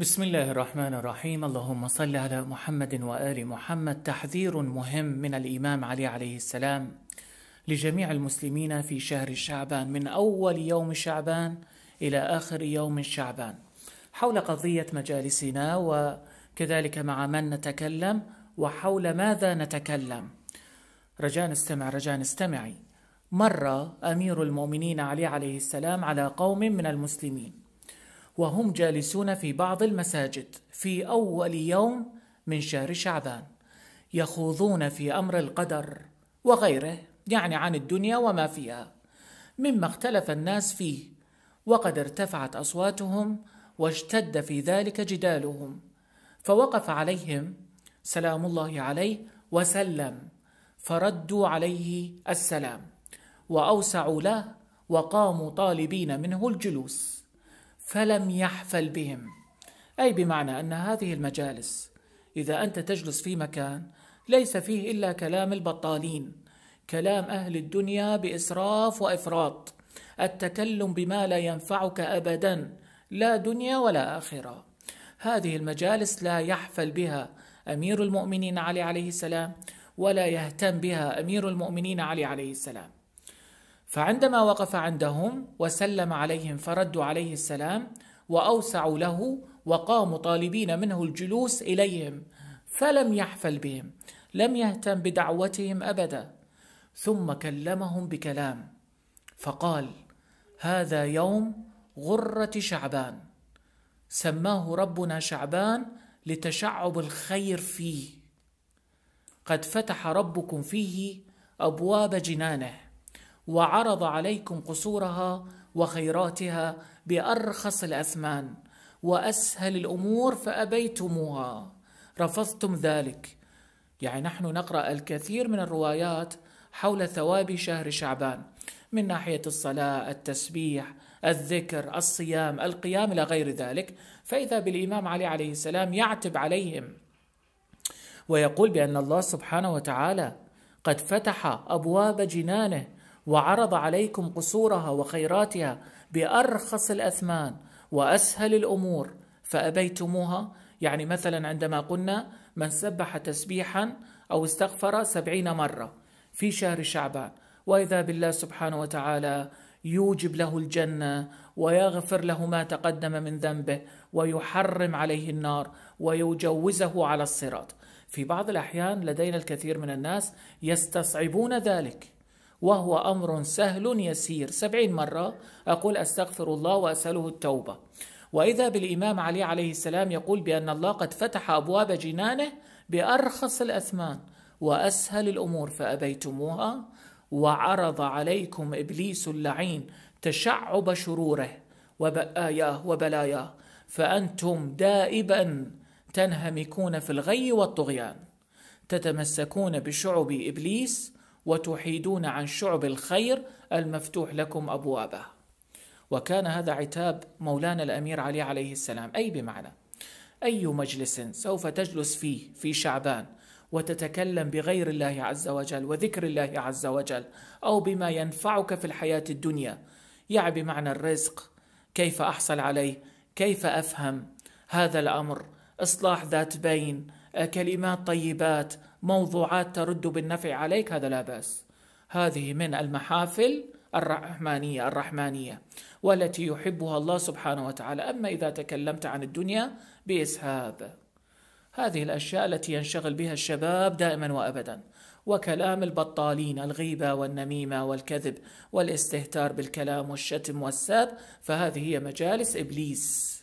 بسم الله الرحمن الرحيم اللهم صل على محمد وآل محمد تحذير مهم من الإمام علي عليه السلام لجميع المسلمين في شهر شعبان من أول يوم شعبان إلى آخر يوم شعبان حول قضية مجالسنا وكذلك مع من نتكلم وحول ماذا نتكلم رجاء استمع رجاء استمعي مر أمير المؤمنين علي عليه السلام على قوم من المسلمين وهم جالسون في بعض المساجد في اول يوم من شهر شعبان يخوضون في امر القدر وغيره يعني عن الدنيا وما فيها مما اختلف الناس فيه وقد ارتفعت اصواتهم واشتد في ذلك جدالهم فوقف عليهم سلام الله عليه وسلم فردوا عليه السلام واوسعوا له وقاموا طالبين منه الجلوس فلم يحفل بهم أي بمعنى أن هذه المجالس إذا أنت تجلس في مكان ليس فيه إلا كلام البطالين كلام أهل الدنيا بإسراف وإفراط التكلم بما لا ينفعك أبدا لا دنيا ولا آخرة هذه المجالس لا يحفل بها أمير المؤمنين علي عليه السلام ولا يهتم بها أمير المؤمنين علي عليه السلام فعندما وقف عندهم وسلم عليهم فردوا عليه السلام واوسعوا له وقاموا طالبين منه الجلوس اليهم فلم يحفل بهم لم يهتم بدعوتهم ابدا ثم كلمهم بكلام فقال هذا يوم غره شعبان سماه ربنا شعبان لتشعب الخير فيه قد فتح ربكم فيه ابواب جنانه وعرض عليكم قصورها وخيراتها بارخص الاثمان واسهل الامور فابيتموها رفضتم ذلك يعني نحن نقرا الكثير من الروايات حول ثواب شهر شعبان من ناحيه الصلاه التسبيح الذكر الصيام القيام الى غير ذلك فاذا بالامام علي عليه السلام يعتب عليهم ويقول بان الله سبحانه وتعالى قد فتح ابواب جنانه وعرض عليكم قصورها وخيراتها بارخص الاثمان واسهل الامور فابيتموها يعني مثلا عندما قلنا من سبح تسبيحا او استغفر سبعين مره في شهر شعبان واذا بالله سبحانه وتعالى يوجب له الجنه ويغفر له ما تقدم من ذنبه ويحرم عليه النار ويجوزه على الصراط في بعض الاحيان لدينا الكثير من الناس يستصعبون ذلك وهو أمر سهل يسير سبعين مرة أقول أستغفر الله وأسأله التوبة وإذا بالإمام علي عليه السلام يقول بأن الله قد فتح أبواب جنانه بأرخص الأثمان وأسهل الأمور فأبيتموها وعرض عليكم إبليس اللعين تشعب شروره وبآياه وبلاياه فأنتم دائبا تنهمكون في الغي والطغيان تتمسكون بشعب إبليس وتحيدون عن شعب الخير المفتوح لكم ابوابه. وكان هذا عتاب مولانا الامير علي عليه السلام، اي بمعنى اي مجلس سوف تجلس فيه في شعبان وتتكلم بغير الله عز وجل وذكر الله عز وجل او بما ينفعك في الحياه الدنيا، يعني بمعنى الرزق، كيف احصل عليه، كيف افهم هذا الامر، اصلاح ذات بين، كلمات طيبات موضوعات ترد بالنفع عليك هذا لا باس هذه من المحافل الرحمانية الرحمانية والتي يحبها الله سبحانه وتعالى أما إذا تكلمت عن الدنيا بإسهاب هذه الأشياء التي ينشغل بها الشباب دائما وأبدا وكلام البطالين الغيبة والنميمة والكذب والاستهتار بالكلام والشتم والساب فهذه هي مجالس إبليس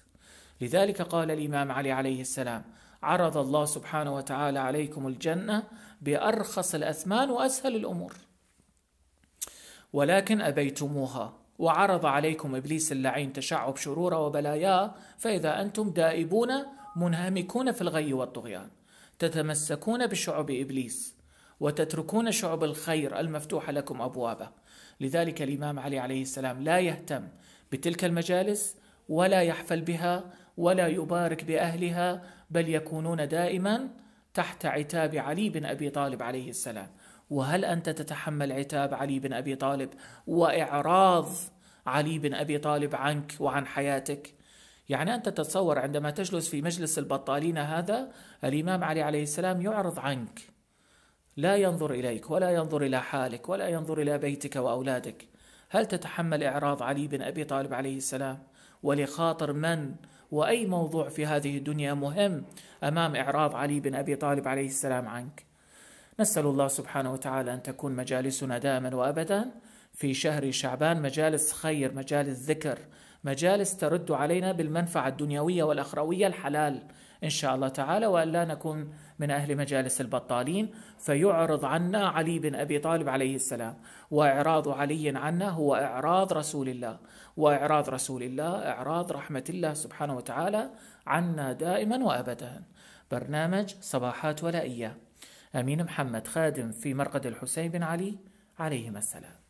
لذلك قال الإمام علي عليه السلام عرض الله سبحانه وتعالى عليكم الجنة بأرخص الأثمان وأسهل الأمور ولكن أبيتموها وعرض عليكم إبليس اللعين تشعب شروره وبلاياه فإذا أنتم دائبون منهمكون في الغي والطغيان تتمسكون بشعب إبليس وتتركون شعب الخير المفتوحة لكم أبوابه لذلك الإمام علي عليه السلام لا يهتم بتلك المجالس ولا يحفل بها ولا يبارك بأهلها بل يكونون دائما تحت عتاب علي بن ابي طالب عليه السلام وهل انت تتحمل عتاب علي بن ابي طالب واعراض علي بن ابي طالب عنك وعن حياتك يعني انت تتصور عندما تجلس في مجلس البطالين هذا الامام علي عليه السلام يعرض عنك لا ينظر اليك ولا ينظر الى حالك ولا ينظر الى بيتك واولادك هل تتحمل اعراض علي بن ابي طالب عليه السلام ولخاطر من واي موضوع في هذه الدنيا مهم امام اعراض علي بن ابي طالب عليه السلام عنك. نسال الله سبحانه وتعالى ان تكون مجالسنا دائما وابدا في شهر شعبان مجالس خير، مجالس ذكر، مجالس ترد علينا بالمنفعه الدنيويه والاخرويه الحلال إن شاء الله تعالى وأن لا نكون من أهل مجالس البطالين فيعرض عنا علي بن أبي طالب عليه السلام وإعراض علي عنا هو إعراض رسول الله وإعراض رسول الله إعراض رحمة الله سبحانه وتعالى عنا دائما وأبدا برنامج صباحات ولا إياه أمين محمد خادم في مرقد الحسين بن علي عليهما السلام